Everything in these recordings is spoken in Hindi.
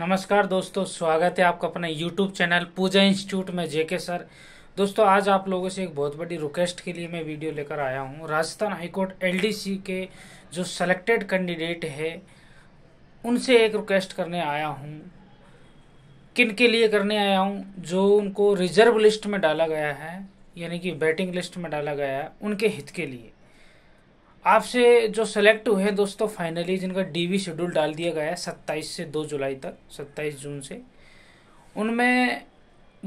नमस्कार दोस्तों स्वागत है आपका अपने यूट्यूब चैनल पूजा इंस्टीट्यूट में जेके सर दोस्तों आज आप लोगों से एक बहुत बड़ी रिक्वेस्ट के लिए मैं वीडियो लेकर आया हूँ राजस्थान हाईकोर्ट सी के जो सेलेक्टेड कैंडिडेट है उनसे एक रिक्वेस्ट करने आया हूँ किन के लिए करने आया हूँ जो उनको रिजर्व लिस्ट में डाला गया है यानी कि बैटिंग लिस्ट में डाला गया है उनके हित के लिए आपसे जो सेलेक्ट हुए हैं दोस्तों फाइनली जिनका डीवी शेड्यूल डाल दिया गया है सत्ताईस से दो जुलाई तक सत्ताईस जून से उनमें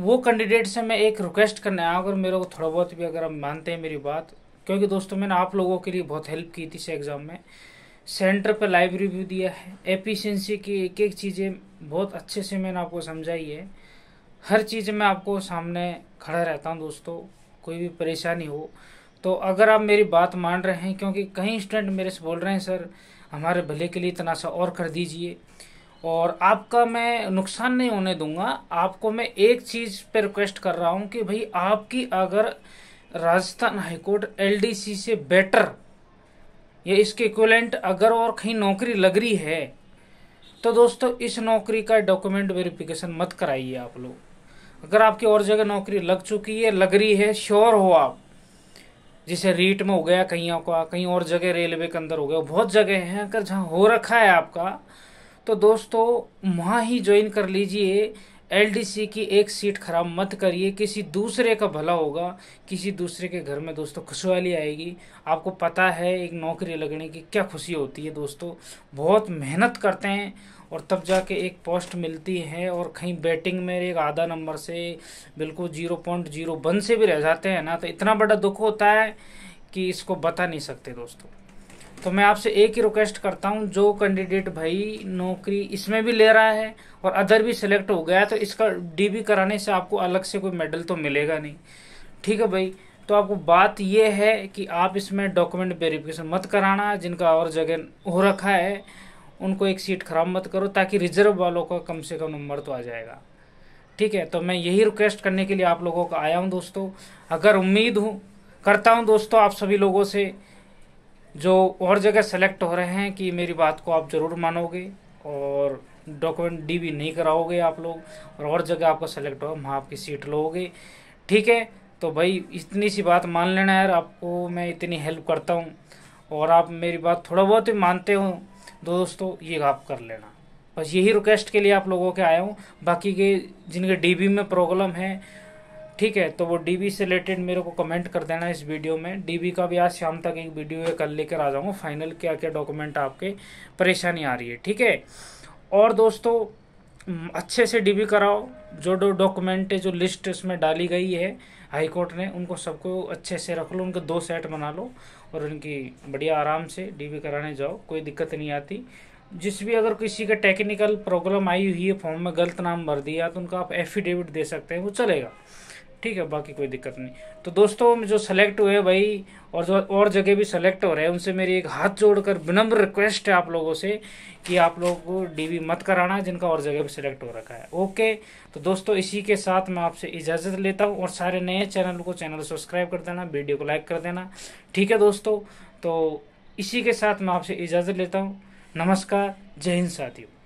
वो कैंडिडेट से मैं एक रिक्वेस्ट करने आया अगर मेरे को थोड़ा बहुत भी अगर आप मानते हैं मेरी बात क्योंकि दोस्तों मैंने आप लोगों के लिए बहुत हेल्प की थी इस एग्ज़ाम में सेंटर पर लाइव रिव्यू दिया है एफिशिएंसी की एक एक चीज़ें बहुत अच्छे से मैंने आपको समझाई है हर चीज़ में आपको सामने खड़ा रहता हूँ दोस्तों कोई भी परेशानी हो तो अगर आप मेरी बात मान रहे हैं क्योंकि कई स्टूडेंट मेरे से बोल रहे हैं सर हमारे भले के लिए इतना सा और कर दीजिए और आपका मैं नुकसान नहीं होने दूंगा आपको मैं एक चीज़ पे रिक्वेस्ट कर रहा हूँ कि भाई आपकी अगर राजस्थान हाईकोर्ट सी से बेटर या इसके इक्वलेंट अगर और कहीं नौकरी लग रही है तो दोस्तों इस नौकरी का डॉक्यूमेंट वेरिफिकेशन मत कराइए आप लोग अगर आपकी और जगह नौकरी लग चुकी है लग रही है श्योर हो आप जैसे रीट में हो गया कहीं का कहीं और जगह रेलवे के अंदर हो गया बहुत जगह हैं अगर जहाँ हो रखा है आपका तो दोस्तों वहाँ ही ज्वाइन कर लीजिए एलडीसी की एक सीट खराब मत करिए किसी दूसरे का भला होगा किसी दूसरे के घर में दोस्तों खुशहाली आएगी आपको पता है एक नौकरी लगने की क्या खुशी होती है दोस्तों बहुत मेहनत करते हैं और तब जाके एक पोस्ट मिलती है और कहीं बैटिंग में एक आधा नंबर से बिल्कुल जीरो पॉइंट जीरो वन से भी रह जाते हैं ना तो इतना बड़ा दुख होता है कि इसको बता नहीं सकते दोस्तों तो मैं आपसे एक ही रिक्वेस्ट करता हूँ जो कैंडिडेट भाई नौकरी इसमें भी ले रहा है और अदर भी सिलेक्ट हो गया तो इसका डीबी कराने से आपको अलग से कोई मेडल तो मिलेगा नहीं ठीक है भाई तो आपको बात यह है कि आप इसमें डॉक्यूमेंट वेरिफिकेशन मत कराना जिनका और जगह हो रखा है उनको एक सीट खराब मत करो ताकि रिजर्व वालों का कम से कम नंबर तो आ जाएगा ठीक है तो मैं यही रिक्वेस्ट करने के लिए आप लोगों का आया हूँ दोस्तों अगर उम्मीद हूँ करता हूँ दोस्तों आप सभी लोगों से जो और जगह सेलेक्ट हो रहे हैं कि मेरी बात को आप ज़रूर मानोगे और डॉक्यूमेंट डी भी नहीं कराओगे आप लोग और और जगह आपको सेलेक्ट हो वहाँ आपकी सीट लोगे ठीक है तो भाई इतनी सी बात मान लेना यार आपको मैं इतनी हेल्प करता हूँ और आप मेरी बात थोड़ा बहुत ही मानते हो तो दोस्तों ये आप कर लेना बस यही रिक्वेस्ट के लिए आप लोगों के आया हूँ बाकी के जिनके डी में प्रॉब्लम है ठीक है तो वो डीबी से रिलेटेड मेरे को कमेंट कर देना इस वीडियो में डीबी का भी आज शाम तक एक वीडियो है कल लेकर आ जाऊँगा फाइनल क्या क्या डॉक्यूमेंट आपके परेशानी आ रही है ठीक है और दोस्तों अच्छे से डीबी कराओ जो जो डॉक्यूमेंट जो लिस्ट उसमें डाली गई है हाई कोर्ट ने उनको सबको अच्छे से रख लो उनके दो सेट बना लो और उनकी बढ़िया आराम से डीबी कराने जाओ कोई दिक्कत नहीं आती जिस भी अगर किसी का टेक्निकल प्रॉब्लम आई हुई है फॉर्म में गलत नाम भर दिया तो उनका आप एफिडेविट दे सकते हैं वो चलेगा ठीक है बाकी कोई दिक्कत नहीं तो दोस्तों जो सेलेक्ट हुए भाई और जो और जगह भी सेलेक्ट हो रहे हैं उनसे मेरी एक हाथ जोड़कर विनम्र रिक्वेस्ट है आप लोगों से कि आप लोगों को डीवी मत कराना जिनका और जगह भी सेलेक्ट हो रखा है ओके तो दोस्तों इसी के साथ मैं आपसे इजाज़त लेता हूँ और सारे नए चैनल को चैनल सब्सक्राइब कर देना वीडियो को लाइक कर देना ठीक है दोस्तों तो इसी के साथ मैं आपसे इजाज़त लेता हूँ नमस्कार जय हिंद साथियों